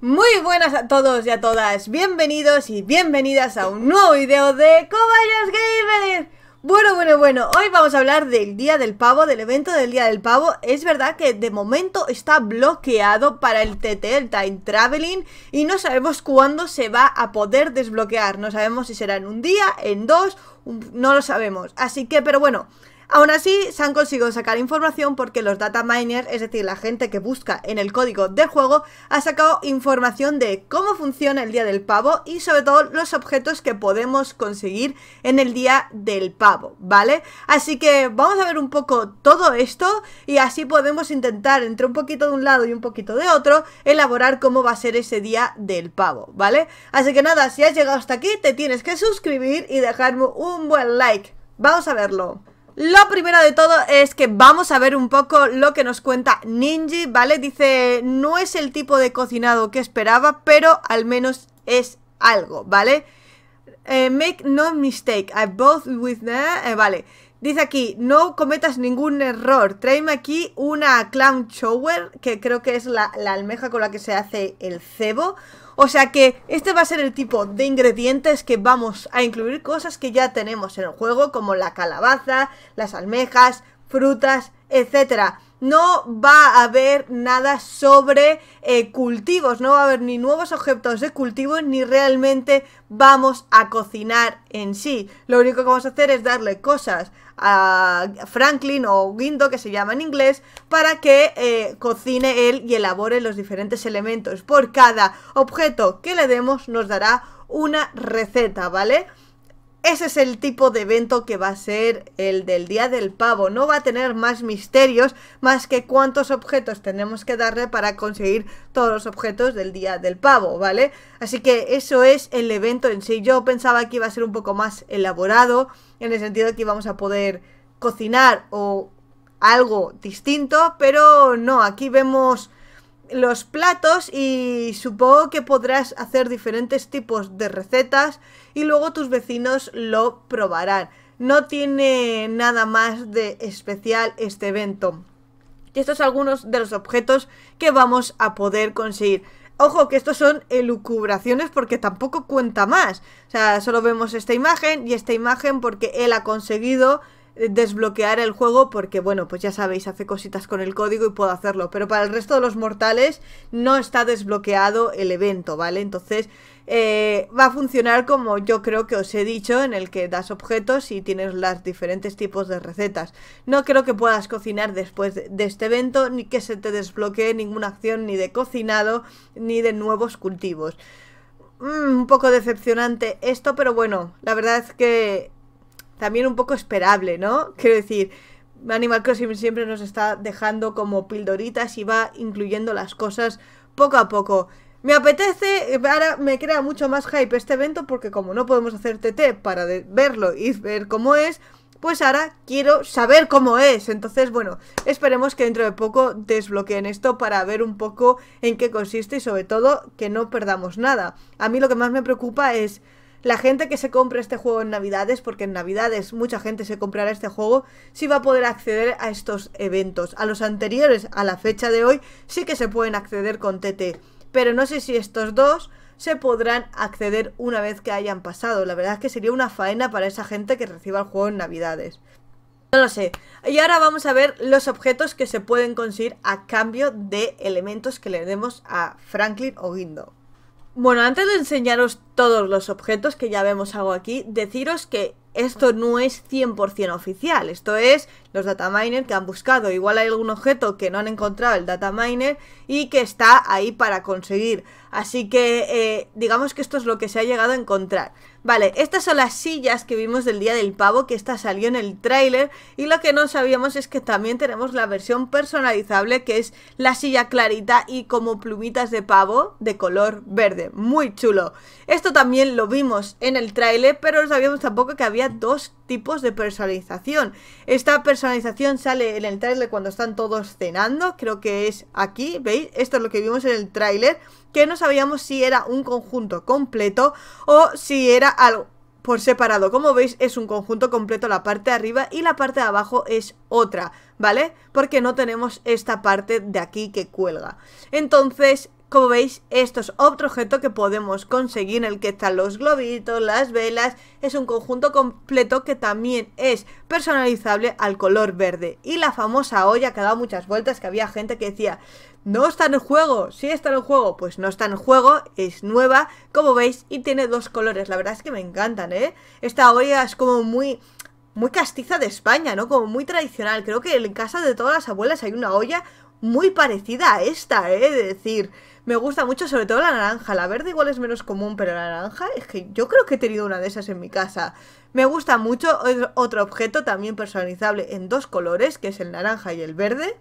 Muy buenas a todos y a todas, bienvenidos y bienvenidas a un nuevo video de Cobayas Gamer Bueno, bueno, bueno, hoy vamos a hablar del Día del Pavo, del evento del Día del Pavo Es verdad que de momento está bloqueado para el TT, el Time Traveling Y no sabemos cuándo se va a poder desbloquear No sabemos si será en un día, en dos, no lo sabemos Así que, pero bueno... Aún así, se han conseguido sacar información porque los data miners, es decir, la gente que busca en el código de juego, ha sacado información de cómo funciona el día del pavo y sobre todo los objetos que podemos conseguir en el día del pavo, ¿vale? Así que vamos a ver un poco todo esto y así podemos intentar entre un poquito de un lado y un poquito de otro elaborar cómo va a ser ese día del pavo, ¿vale? Así que nada, si has llegado hasta aquí te tienes que suscribir y dejarme un buen like. Vamos a verlo. Lo primero de todo es que vamos a ver un poco lo que nos cuenta Ninji, ¿vale? Dice, no es el tipo de cocinado que esperaba, pero al menos es algo, ¿vale? Eh, make no mistake, I both with... Eh, vale, Dice aquí, no cometas ningún error. Tráeme aquí una clown shower, que creo que es la, la, almeja con la que se hace el cebo. O sea que este va a ser el tipo de ingredientes que vamos a incluir cosas que ya tenemos en el juego, como la calabaza, las almejas, frutas, etcétera no va a haber nada sobre eh, cultivos, no va a haber ni nuevos objetos de cultivo ni realmente vamos a cocinar en sí. Lo único que vamos a hacer es darle cosas a Franklin o Guindo, que se llama en inglés, para que eh, cocine él y elabore los diferentes elementos. Por cada objeto que le demos nos dará una receta, ¿vale? vale ese es el tipo de evento que va a ser el del Día del Pavo. No va a tener más misterios más que cuántos objetos tenemos que darle para conseguir todos los objetos del Día del Pavo, ¿vale? Así que eso es el evento en sí. Yo pensaba que iba a ser un poco más elaborado, en el sentido de que íbamos a poder cocinar o algo distinto, pero no, aquí vemos los platos y supongo que podrás hacer diferentes tipos de recetas y luego tus vecinos lo probarán. No tiene nada más de especial este evento. Y estos son algunos de los objetos que vamos a poder conseguir. Ojo, que estos son elucubraciones porque tampoco cuenta más. O sea, solo vemos esta imagen y esta imagen porque él ha conseguido desbloquear el juego porque, bueno, pues ya sabéis, hace cositas con el código y puedo hacerlo. Pero para el resto de los mortales no está desbloqueado el evento, ¿vale? Entonces eh, va a funcionar como yo creo que os he dicho, en el que das objetos y tienes los diferentes tipos de recetas. No creo que puedas cocinar después de, este evento, ni que se te desbloquee ninguna acción ni de cocinado, ni de nuevos cultivos. Mm, un poco decepcionante esto, pero bueno, la verdad es que también un poco esperable, ¿no? Quiero decir, Animal Crossing siempre nos está dejando como pildoritas y va incluyendo las cosas poco a poco. Me apetece, ahora me crea mucho más hype este evento porque como no podemos hacer TT para verlo y ver cómo es, pues ahora quiero saber cómo es. Entonces, bueno, esperemos que dentro de poco desbloqueen esto para ver un poco en qué consiste y sobre todo que no perdamos nada. A mí lo que más me preocupa es la gente que se compre este juego en Navidades, porque en Navidades mucha gente se comprará este juego, sí va a poder acceder a estos eventos. A los anteriores, a la fecha de hoy, sí que se pueden acceder con TT. Pero no sé si estos dos se podrán acceder una vez que hayan pasado. La verdad es que sería una faena para esa gente que reciba el juego en Navidades. No lo sé. Y ahora vamos a ver los objetos que se pueden conseguir a cambio de elementos que le demos a Franklin o Guindo. Bueno, antes de enseñaros todos los objetos que ya vemos algo aquí, deciros que esto no es 100% oficial, esto es los dataminer que han buscado, igual hay algún objeto que no han encontrado el dataminer y que está ahí para conseguir, así que eh, digamos que esto es lo que se ha llegado a encontrar. Vale, estas son las sillas que vimos del día del pavo, que esta salió en el tráiler y lo que no sabíamos es que también tenemos la versión personalizable que es la silla clarita y como plumitas de pavo de color verde, muy chulo. Esto también lo vimos en el tráiler, pero no sabíamos tampoco que había dos tipos de personalización. Esta personalización sale en el tráiler cuando están todos cenando, creo que es aquí, ¿veis? Esto es lo que vimos en el tráiler, que no sabíamos si era un conjunto completo o si era algo por separado. Como veis es un conjunto completo la parte de arriba y la parte de abajo es otra, ¿vale? Porque no tenemos esta parte de aquí que cuelga. Entonces como veis, esto es otro objeto que podemos conseguir en el que están los globitos, las velas. Es un conjunto completo que también es personalizable al color verde. Y la famosa olla que ha dado muchas vueltas, que había gente que decía, no está en el juego, sí está en el juego. Pues no está en el juego, es nueva, como veis, y tiene dos colores. La verdad es que me encantan, ¿eh? Esta olla es como muy muy castiza de España, ¿no? Como muy tradicional. Creo que en casa de todas las abuelas hay una olla muy parecida a esta, ¿eh? De decir, me gusta mucho, sobre todo la naranja. La verde igual es menos común, pero la naranja es que yo creo que he tenido una de esas en mi casa. Me gusta mucho otro objeto también personalizable en dos colores, que es el naranja y el verde.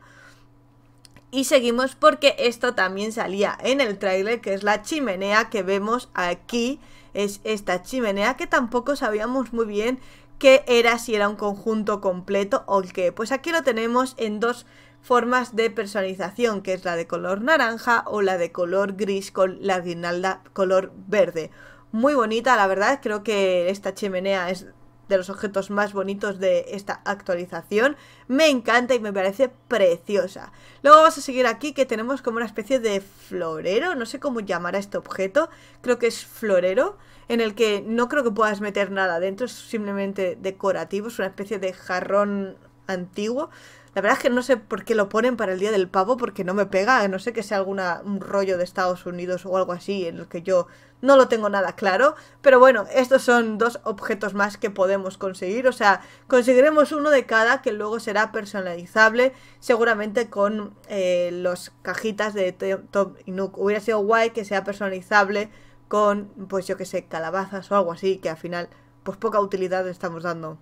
Y seguimos porque esto también salía en el tráiler, que es la chimenea que vemos aquí. Es esta chimenea que tampoco sabíamos muy bien qué era, si era un conjunto completo o qué. Pues aquí lo tenemos en dos formas de personalización, que es la de color naranja o la de color gris con la guirnalda color verde. Muy bonita, la verdad, creo que esta chimenea es de los objetos más bonitos de esta actualización. Me encanta y me parece preciosa. Luego vamos a seguir aquí que tenemos como una especie de florero, no sé cómo llamar a este objeto, creo que es florero, en el que no creo que puedas meter nada dentro, es simplemente decorativo, es una especie de jarrón antiguo la verdad es que no sé por qué lo ponen para el Día del Pavo, porque no me pega, no sé que sea algún rollo de Estados Unidos o algo así, en el que yo no lo tengo nada claro. Pero bueno, estos son dos objetos más que podemos conseguir, o sea, conseguiremos uno de cada que luego será personalizable, seguramente con eh, las cajitas de Top Inuk. Hubiera sido guay que sea personalizable con, pues yo que sé, calabazas o algo así, que al final, pues poca utilidad le estamos dando.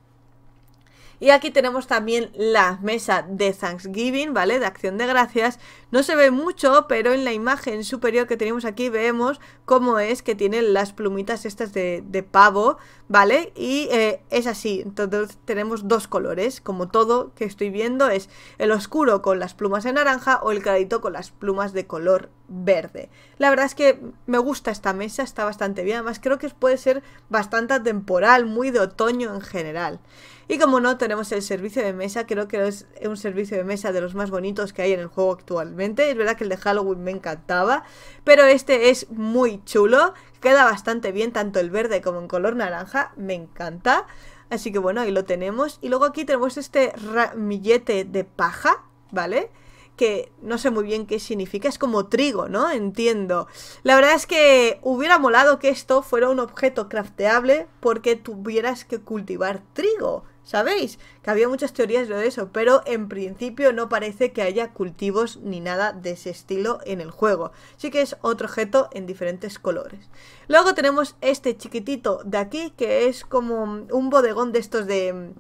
Y aquí tenemos también la mesa de Thanksgiving, ¿vale? De acción de gracias. No se ve mucho, pero en la imagen superior que tenemos aquí vemos cómo es que tienen las plumitas estas de, de pavo, ¿vale? Y eh, es así, entonces tenemos dos colores, como todo que estoy viendo es el oscuro con las plumas de naranja o el clarito con las plumas de color verde. La verdad es que me gusta esta mesa, está bastante bien, además creo que puede ser bastante temporal, muy de otoño en general. Y como no, tenemos el servicio de mesa, creo que es un servicio de mesa de los más bonitos que hay en el juego actualmente. Es verdad que el de Halloween me encantaba, pero este es muy chulo, Queda bastante bien, tanto el verde como en color naranja. Me encanta. Así que bueno, ahí lo tenemos. Y luego aquí tenemos este ramillete de paja, ¿vale? Que no sé muy bien qué significa, es como trigo, ¿no? Entiendo. La verdad es que hubiera molado que esto fuera un objeto crafteable porque tuvieras que cultivar trigo. Sabéis que había muchas teorías de eso, pero en principio no parece que haya cultivos ni nada de ese estilo en el juego. Sí que es otro objeto en diferentes colores. Luego tenemos este chiquitito de aquí, que es como un bodegón de estos de,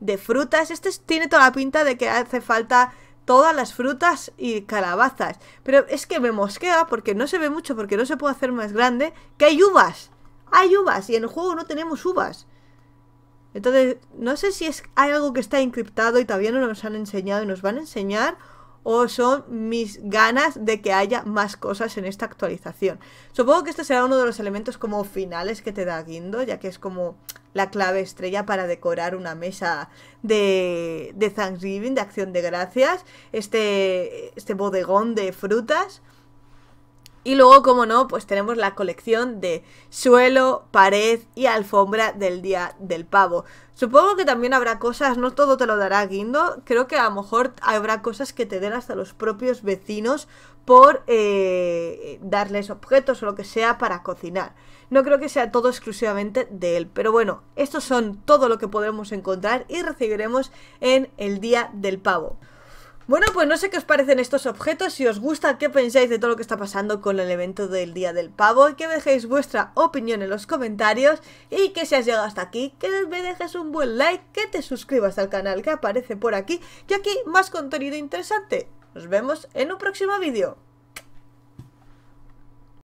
de frutas. Este tiene toda la pinta de que hace falta todas las frutas y calabazas. Pero es que me mosquea porque no se ve mucho, porque no se puede hacer más grande, que hay uvas. Hay uvas y en el juego no tenemos uvas. Entonces, no sé si es, hay algo que está encriptado y todavía no nos han enseñado y nos van a enseñar, o son mis ganas de que haya más cosas en esta actualización. Supongo que este será uno de los elementos como finales que te da Guindo, ya que es como la clave estrella para decorar una mesa de, de Thanksgiving, de acción de gracias, este, este bodegón de frutas. Y luego, como no, pues tenemos la colección de suelo, pared y alfombra del día del pavo. Supongo que también habrá cosas, no todo te lo dará Guindo, creo que a lo mejor habrá cosas que te den hasta los propios vecinos por eh, darles objetos o lo que sea para cocinar. No creo que sea todo exclusivamente de él, pero bueno, estos son todo lo que podremos encontrar y recibiremos en el Día del Pavo. Bueno, pues no sé qué os parecen estos objetos, si os gusta, qué pensáis de todo lo que está pasando con el evento del Día del Pavo, que dejéis vuestra opinión en los comentarios y que si has llegado hasta aquí, que me dejes un buen like, que te suscribas al canal que aparece por aquí, y aquí más contenido interesante. Nos vemos en un próximo vídeo.